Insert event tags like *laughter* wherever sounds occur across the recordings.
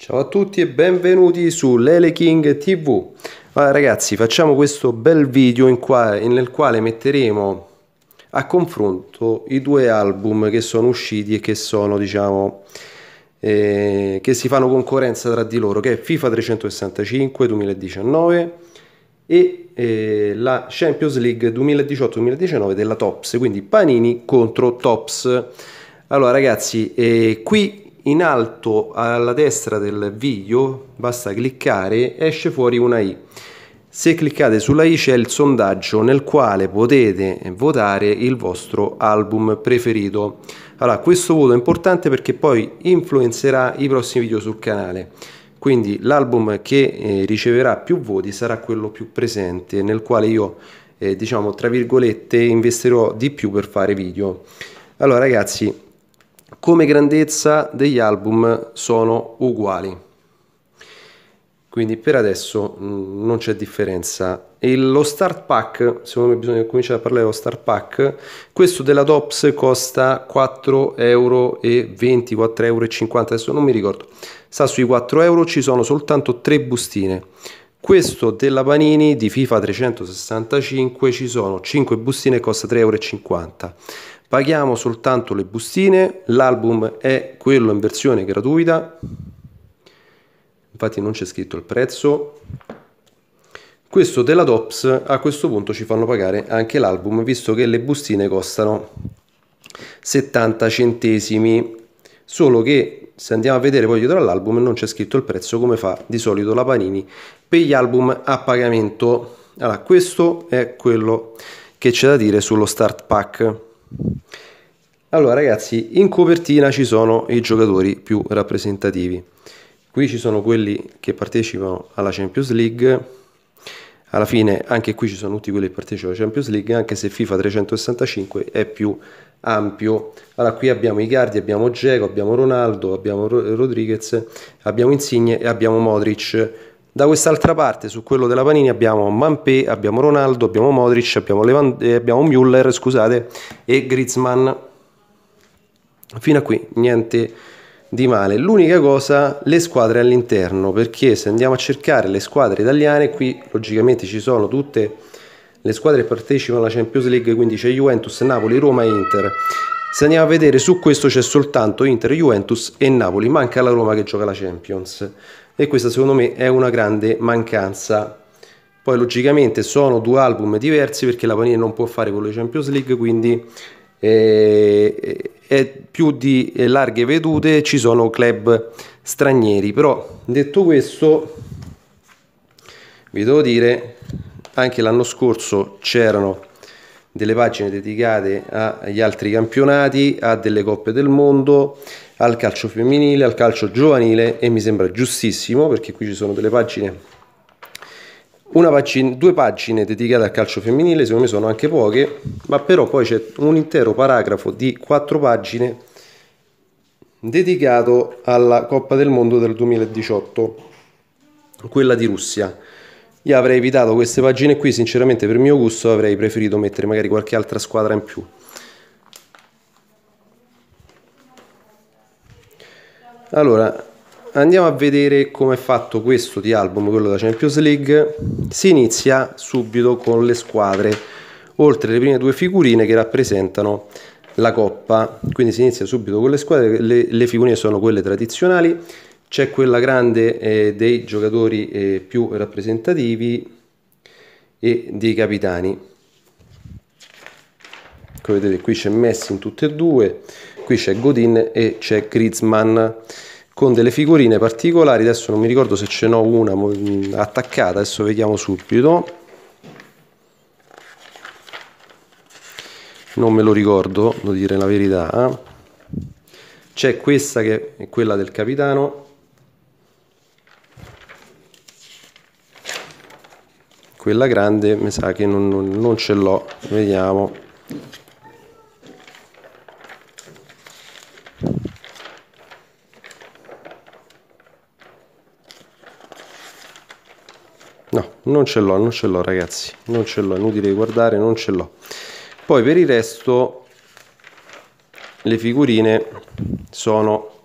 Ciao a tutti e benvenuti su Lele King TV. Allora, ragazzi, facciamo questo bel video quale, nel quale metteremo a confronto i due album che sono usciti e che sono, diciamo, eh, che si fanno concorrenza tra di loro, che è FIFA 365 2019 e eh, la Champions League 2018-2019 della Tops, quindi Panini contro Tops. Allora ragazzi, eh, qui in alto alla destra del video basta cliccare esce fuori una i se cliccate sulla i c'è il sondaggio nel quale potete votare il vostro album preferito allora questo voto è importante perché poi influenzerà i prossimi video sul canale quindi l'album che eh, riceverà più voti sarà quello più presente nel quale io eh, diciamo tra virgolette investirò di più per fare video allora ragazzi come grandezza degli album sono uguali quindi per adesso mm, non c'è differenza e lo start pack secondo me bisogna cominciare a parlare dello start pack questo della DOPS costa 4,20 euro 4,50 euro adesso non mi ricordo sta sui 4 euro ci sono soltanto 3 bustine questo della Panini di FIFA 365 ci sono 5 bustine costa 3,50 euro Paghiamo soltanto le bustine, l'album è quello in versione gratuita, infatti non c'è scritto il prezzo. Questo della Tops a questo punto ci fanno pagare anche l'album visto che le bustine costano 70 centesimi, solo che se andiamo a vedere poi dietro all'album non c'è scritto il prezzo come fa di solito la Panini per gli album a pagamento. Allora questo è quello che c'è da dire sullo Start Pack. Allora ragazzi, in copertina ci sono i giocatori più rappresentativi. Qui ci sono quelli che partecipano alla Champions League. Alla fine anche qui ci sono tutti quelli che partecipano alla Champions League, anche se FIFA 365 è più ampio. Allora qui abbiamo Icardi, abbiamo Dzeko, abbiamo Ronaldo, abbiamo Rodriguez, abbiamo Insigne e abbiamo Modric da quest'altra parte, su quello della Panini, abbiamo Mampé, abbiamo Ronaldo, abbiamo Modric, abbiamo, Levant- eh, abbiamo Müller scusate, e Griezmann. Fino a qui niente di male. L'unica cosa, le squadre all'interno, perché se andiamo a cercare le squadre italiane, qui logicamente ci sono tutte le squadre che partecipano alla Champions League, quindi c'è Juventus, Napoli, Roma e Inter. Se andiamo a vedere su questo c'è soltanto Inter, Juventus e Napoli, manca la Roma che gioca la Champions e questa secondo me è una grande mancanza. Poi logicamente sono due album diversi perché la Panini non può fare quello di Champions League, quindi eh, è più di larghe vedute, ci sono club stranieri. Però detto questo, vi devo dire, anche l'anno scorso c'erano delle pagine dedicate agli altri campionati, a delle coppe del mondo, al calcio femminile, al calcio giovanile e mi sembra giustissimo perché qui ci sono delle pagine Pagina, due pagine dedicate al calcio femminile, secondo me sono anche poche, ma però poi c'è un intero paragrafo di quattro pagine dedicato alla Coppa del Mondo del 2018, quella di Russia. Io avrei evitato queste pagine qui, sinceramente per mio gusto avrei preferito mettere magari qualche altra squadra in più. Allora, andiamo a vedere come è fatto questo di album, quello della Champions League. Si inizia subito con le squadre, oltre le prime due figurine che rappresentano la coppa. Quindi si inizia subito con le squadre, le, le figurine sono quelle tradizionali c'è quella grande eh, dei giocatori eh, più rappresentativi e dei capitani come vedete qui c'è Messi in tutte e due qui c'è Godin e c'è Griezmann con delle figurine particolari adesso non mi ricordo se ce n'ho una attaccata adesso vediamo subito non me lo ricordo devo dire la verità eh. c'è questa che è quella del capitano quella grande mi sa che non, non, non ce l'ho vediamo no non ce l'ho non ce l'ho ragazzi non ce l'ho inutile guardare non ce l'ho poi per il resto le figurine sono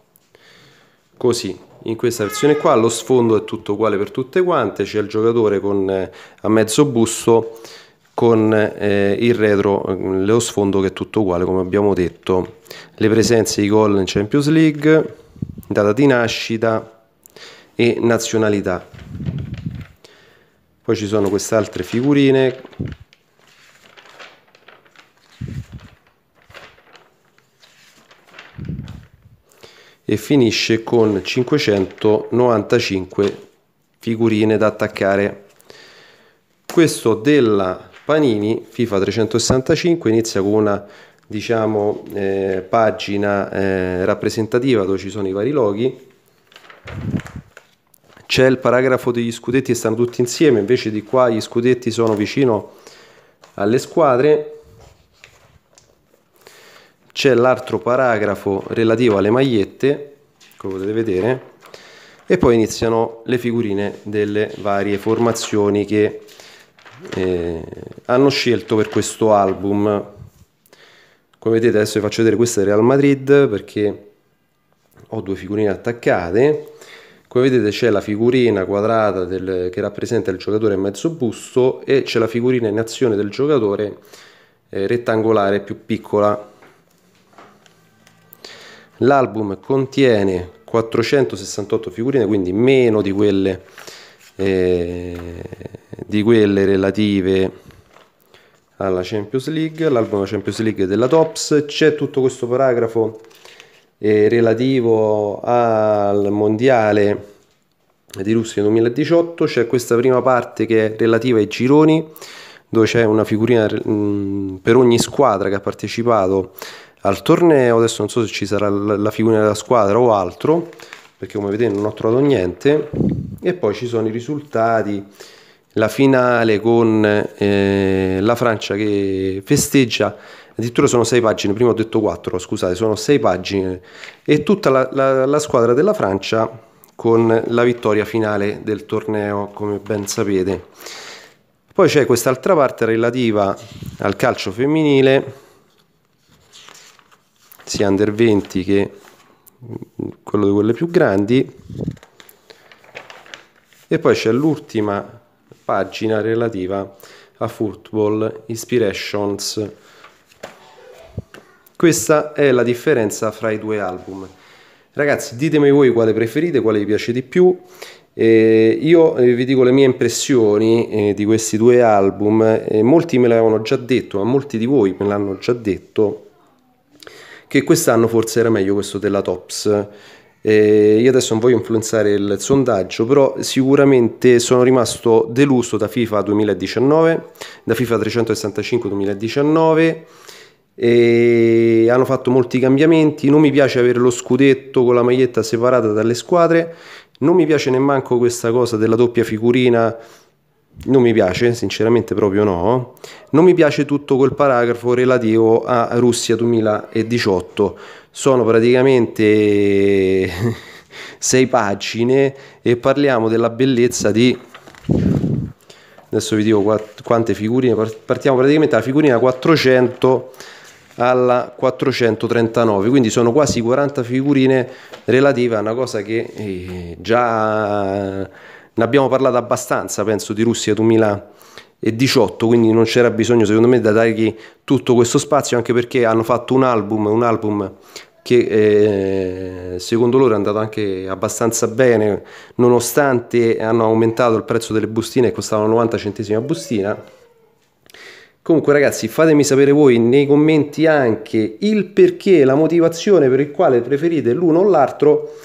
così in questa versione qua lo sfondo è tutto uguale per tutte quante c'è il giocatore con, eh, a mezzo busto con eh, il retro mm, lo sfondo che è tutto uguale come abbiamo detto le presenze di gol in Champions League data di nascita e nazionalità poi ci sono queste altre figurine e finisce con 595 figurine da attaccare questo della Panini FIFA 365 inizia con una diciamo eh, pagina eh, rappresentativa dove ci sono i vari loghi c'è il paragrafo degli scudetti che stanno tutti insieme invece di qua gli scudetti sono vicino alle squadre c'è l'altro paragrafo relativo alle magliette, come potete vedere, e poi iniziano le figurine delle varie formazioni che eh, hanno scelto per questo album. Come vedete adesso vi faccio vedere questa è Real Madrid perché ho due figurine attaccate. Come vedete c'è la figurina quadrata del, che rappresenta il giocatore a mezzo busto e c'è la figurina in azione del giocatore eh, rettangolare più piccola L'album contiene 468 figurine, quindi meno di quelle, eh, di quelle relative alla Champions League, l'album della Champions League della Tops. C'è tutto questo paragrafo eh, relativo al mondiale di Russia 2018, c'è questa prima parte che è relativa ai gironi, dove c'è una figurina mh, mm, per ogni squadra che ha partecipato al torneo, adesso non so se ci sarà la figura della squadra o altro, perché come vedete non ho trovato niente. E poi ci sono i risultati, la finale con eh, la Francia che festeggia addirittura sono sei pagine, prima ho detto quattro, scusate, sono sei pagine e tutta la, la, la, squadra della Francia con la vittoria finale del torneo, come ben sapete. Poi c'è quest'altra parte relativa al calcio femminile sia under 20 che quello di quelle più grandi e poi c'è l'ultima pagina relativa a Football Inspirations questa è la differenza fra i due album ragazzi ditemi voi quale preferite quale vi piace di più eh, io vi dico le mie impressioni eh, di questi due album eh, molti me l'avevano già detto ma molti di voi me l'hanno già detto che quest'anno forse era meglio questo della Tops. Eh, io adesso non voglio influenzare il sondaggio, però sicuramente sono rimasto deluso da FIFA 2019, da FIFA 365 2019. E hanno fatto molti cambiamenti. Non mi piace avere lo scudetto con la maglietta separata dalle squadre. Non mi piace nemmeno questa cosa della doppia figurina non mi piace, sinceramente proprio no. Non mi piace tutto quel paragrafo relativo a Russia 2018. Sono praticamente *laughs* sei pagine e parliamo della bellezza di adesso vi dico quante figurine partiamo praticamente dalla figurina 400 alla 439 quindi sono quasi 40 figurine relative a una cosa che eh, già ne abbiamo parlato abbastanza, penso, di Russia 2018, quindi non c'era bisogno, secondo me, di dargli tutto questo spazio, anche perché hanno fatto un album, un album che eh, secondo loro è andato anche abbastanza bene, nonostante hanno aumentato il prezzo delle bustine e costavano 90 centesimi a bustina. Comunque ragazzi fatemi sapere voi nei commenti anche il perché, la motivazione per il quale preferite l'uno o l'altro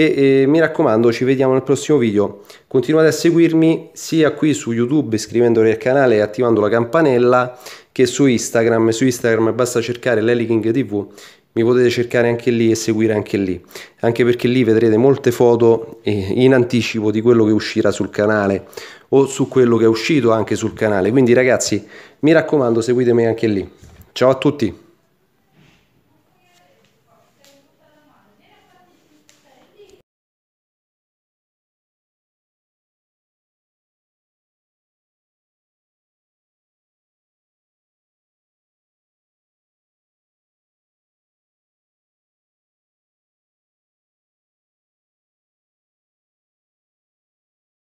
e eh, mi raccomando ci vediamo nel prossimo video continuate a seguirmi sia qui su youtube iscrivendovi al canale e attivando la campanella che su instagram su instagram basta cercare l'Eliking tv mi potete cercare anche lì e seguire anche lì anche perché lì vedrete molte foto in anticipo di quello che uscirà sul canale o su quello che è uscito anche sul canale quindi ragazzi mi raccomando seguitemi anche lì ciao a tutti